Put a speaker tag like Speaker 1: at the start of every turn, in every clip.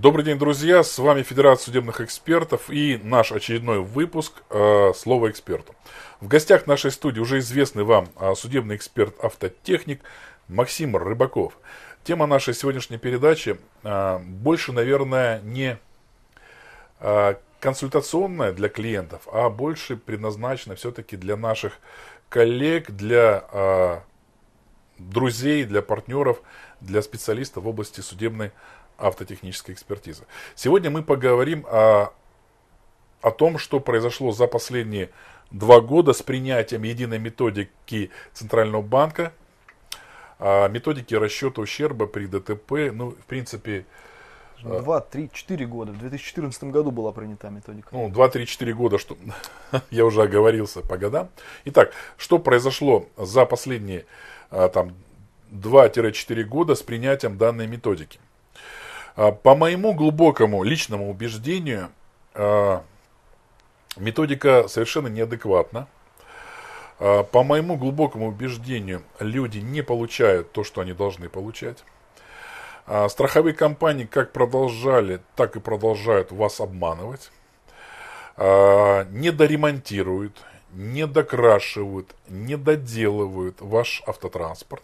Speaker 1: Добрый день, друзья! С вами Федерация судебных экспертов и наш очередной выпуск э, «Слово эксперту». В гостях нашей студии уже известный вам э, судебный эксперт-автотехник Максим Рыбаков. Тема нашей сегодняшней передачи э, больше, наверное, не консультационная для клиентов, а больше предназначена все-таки для наших коллег, для друзей, для партнеров, для специалистов в области судебной автотехнической экспертизы. Сегодня мы поговорим о, о том, что произошло за последние два года с принятием единой методики Центрального банка, а, методики расчета ущерба при ДТП. Ну, в принципе...
Speaker 2: Ну, два, три, четыре года. В 2014 году была принята методика. Ну, два, три,
Speaker 1: четыре года, что я уже оговорился по годам. Итак, что произошло за последние а, там 2-4 года с принятием данной методики? А, по моему глубокому личному убеждению, а, методика совершенно неадекватна. А, по моему глубокому убеждению, люди не получают то, что они должны получать. Страховые компании как продолжали, так и продолжают вас обманывать. не не доремонтируют, докрашивают, не доделывают ваш автотранспорт.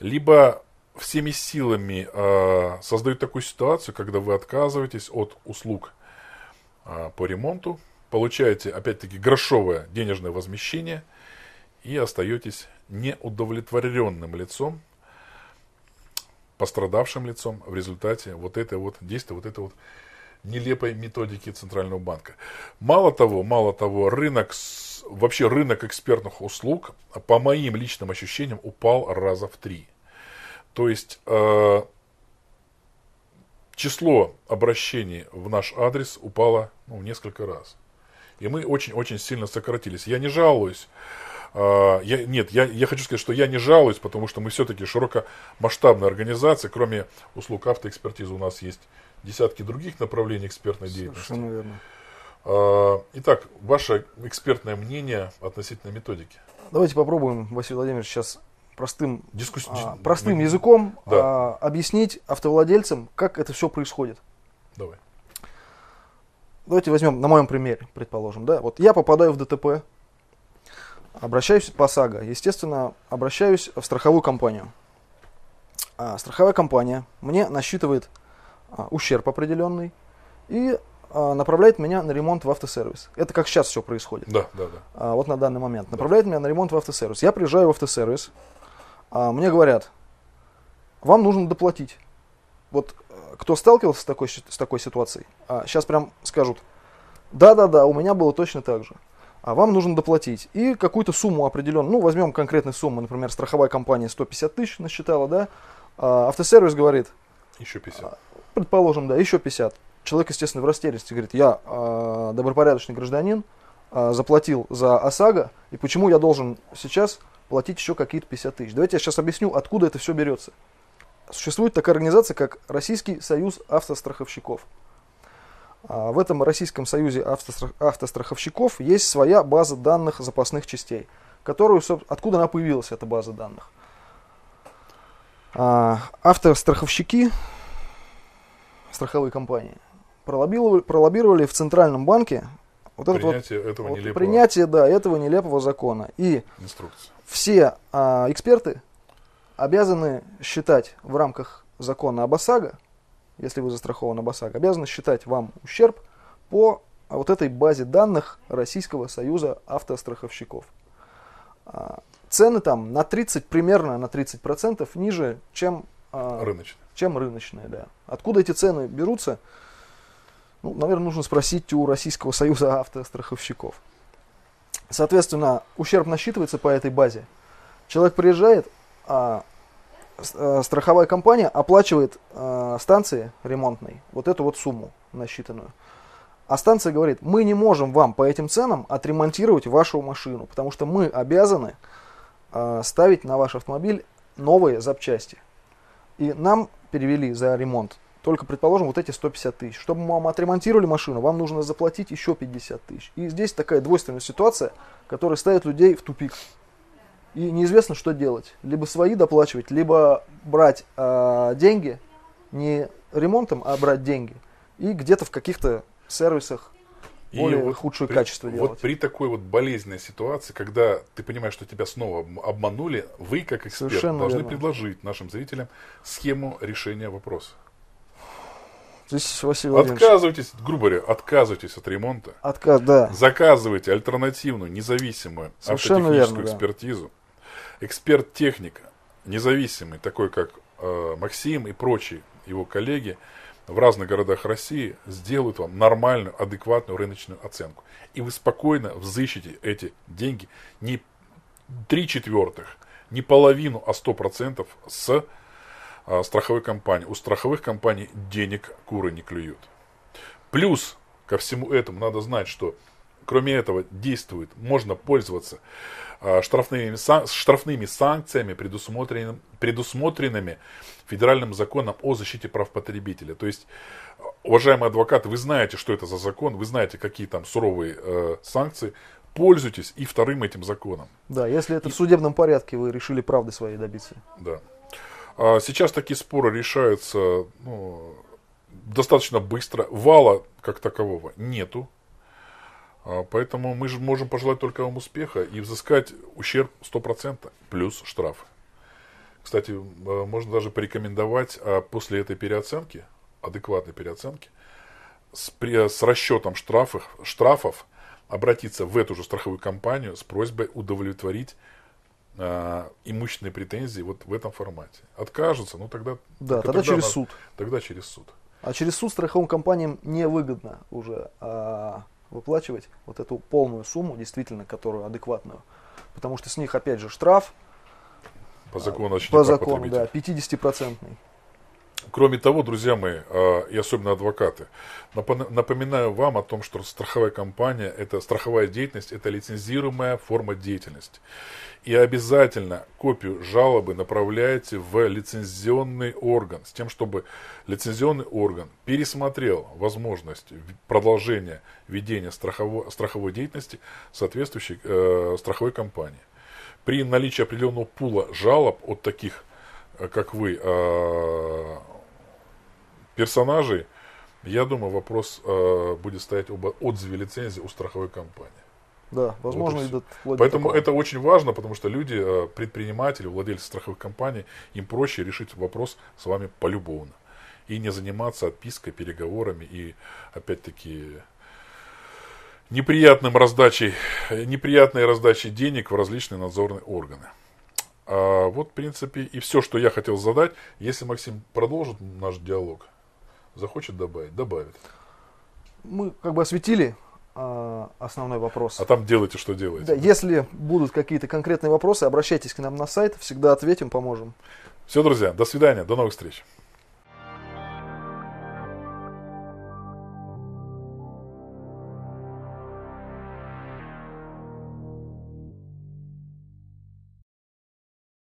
Speaker 1: Либо всеми силами э, создают такую ситуацию, когда вы отказываетесь от услуг э, по ремонту, получаете опять-таки грошовое денежное возмещение и остаетесь неудовлетворенным лицом, пострадавшим лицом в результате вот этой вот действия, вот этой вот нелепой методики Центрального банка. Мало того, мало того, рынок, вообще рынок экспертных услуг, по моим личным ощущениям, упал раза в три – то есть э, число обращений в наш адрес упало ну, несколько раз. И мы очень-очень сильно сократились. Я не жалуюсь. Э, я, нет, я, я хочу сказать, что я не жалуюсь, потому что мы все-таки широкомасштабная организация. Кроме услуг автоэкспертизы у нас есть десятки других направлений экспертной деятельности. Совершенно верно. Э, итак, ваше экспертное мнение относительно методики.
Speaker 2: Давайте попробуем, Василий Владимирович, сейчас простым,
Speaker 1: Дискус... а,
Speaker 2: простым языком да. а, объяснить автовладельцам, как это все происходит. Давай. Давайте возьмем на моем примере, предположим, да. Вот я попадаю в ДТП, обращаюсь по САГО, естественно, обращаюсь в страховую компанию. А страховая компания мне насчитывает а, ущерб определенный и а, направляет меня на ремонт в автосервис. Это как сейчас все происходит. Да, да, да. А, вот на данный момент. Направляет да. меня на ремонт в автосервис. Я приезжаю в автосервис, а, мне говорят, вам нужно доплатить. Вот э, кто сталкивался с такой, с такой ситуацией, а, сейчас прям скажут, да-да-да, у меня было точно так же. А вам нужно доплатить. И какую-то сумму определенную, ну, возьмем конкретную сумму, например, страховая компания 150 тысяч насчитала, да, а, автосервис говорит. Еще 50. «А, предположим, да, еще 50. Человек, естественно, в растерянности говорит, я э, добропорядочный гражданин, э, заплатил за ОСАГО, и почему я должен сейчас платить еще какие-то 50 тысяч. Давайте я сейчас объясню, откуда это все берется. Существует такая организация, как Российский союз автостраховщиков. А, в этом Российском союзе автостраховщиков есть своя база данных запасных частей, которую, откуда она появилась, эта база данных. А, автостраховщики, страховые компании, пролоббировали, пролоббировали в Центральном банке вот принятие вот, этого вот нелепого. Принятие, да, этого нелепого закона. И Инструкция. все а, эксперты обязаны считать в рамках закона об ОСАГО, если вы застрахованы об ОСАГО, обязаны считать вам ущерб по а, вот этой базе данных Российского союза автостраховщиков. А, цены там на 30, примерно на 30% ниже, чем, а, рыночные. чем рыночные. Да. Откуда эти цены берутся? Ну, наверное, нужно спросить у Российского союза автостраховщиков. Соответственно, ущерб насчитывается по этой базе. Человек приезжает, а э, страховая компания оплачивает э, станции ремонтной вот эту вот сумму насчитанную. А станция говорит, мы не можем вам по этим ценам отремонтировать вашу машину, потому что мы обязаны э, ставить на ваш автомобиль новые запчасти. И нам перевели за ремонт только, предположим, вот эти 150 тысяч. Чтобы вам отремонтировали машину, вам нужно заплатить еще 50 тысяч. И здесь такая двойственная ситуация, которая ставит людей в тупик. И неизвестно, что делать. Либо свои доплачивать, либо брать э, деньги, не ремонтом, а брать деньги. И где-то в каких-то сервисах более и вот худшее при, качество делать. Вот
Speaker 1: при такой вот болезненной ситуации, когда ты понимаешь, что тебя снова обманули, вы, как эксперт, Совершенно должны верно. предложить нашим зрителям схему решения вопроса. Отказывайтесь, грубо говоря, отказывайтесь от ремонта. Отказ, да. Заказывайте альтернативную, независимую Совершенно автотехническую верно, экспертизу. Да. Эксперт-техника, независимый, такой как э, Максим и прочие его коллеги в разных городах России, сделают вам нормальную, адекватную рыночную оценку. И вы спокойно взыщите эти деньги не три четвертых, не половину, а сто процентов с а, страховой компании. У страховых компаний денег куры не клюют. Плюс ко всему этому надо знать, что кроме этого действует, можно пользоваться а, штрафными, штрафными санкциями, предусмотрен, предусмотренными федеральным законом о защите прав потребителя. То есть, уважаемый адвокат, вы знаете, что это за закон, вы знаете, какие там суровые э, санкции, пользуйтесь и вторым этим законом.
Speaker 2: Да, если это и... в судебном порядке вы решили правды своей добиться.
Speaker 1: Да. А сейчас такие споры решаются ну, достаточно быстро. Вала как такового нету. А, поэтому мы же можем пожелать только вам успеха и взыскать ущерб 100% плюс штраф. Кстати, а, можно даже порекомендовать после этой переоценки, адекватной переоценки, с, при, с расчетом штрафов, штрафов обратиться в эту же страховую компанию с просьбой удовлетворить э, имущественные претензии вот в этом формате. Откажутся, ну тогда... Да, тогда, тогда через нас, суд. Тогда через суд.
Speaker 2: А через суд страховым компаниям невыгодно
Speaker 1: уже э, выплачивать
Speaker 2: вот эту полную сумму, действительно, которую адекватную. Потому что с них, опять же, штраф.
Speaker 1: По закону, а, по закону да,
Speaker 2: 50-процентный.
Speaker 1: Кроме того, друзья мои, а, и особенно адвокаты, напоминаю вам о том, что страховая компания, это страховая деятельность, это лицензируемая форма деятельности. И обязательно копию жалобы направляйте в лицензионный орган, с тем, чтобы лицензионный орган пересмотрел возможность продолжения ведения страховой, страховой деятельности соответствующей э, страховой компании. При наличии определенного пула жалоб от таких, э, как вы, э, персонажей, я думаю, вопрос э, будет стоять об отзыве лицензии у страховой компании. Да, возможно, вот идут Поэтому такого. это очень важно, потому что люди, э, предприниматели, владельцы страховых компаний, им проще решить вопрос с вами полюбовно. И не заниматься отпиской, переговорами и, опять-таки, неприятным раздачей, неприятной раздачей денег в различные надзорные органы. А вот, в принципе, и все, что я хотел задать. Если Максим продолжит наш диалог захочет добавить, добавит.
Speaker 2: Мы как бы осветили а, основной вопрос. А
Speaker 1: там делайте, что делаете. Да, да.
Speaker 2: Если будут какие-то конкретные вопросы, обращайтесь к нам на
Speaker 1: сайт, всегда ответим, поможем. Все, друзья, до свидания, до новых встреч.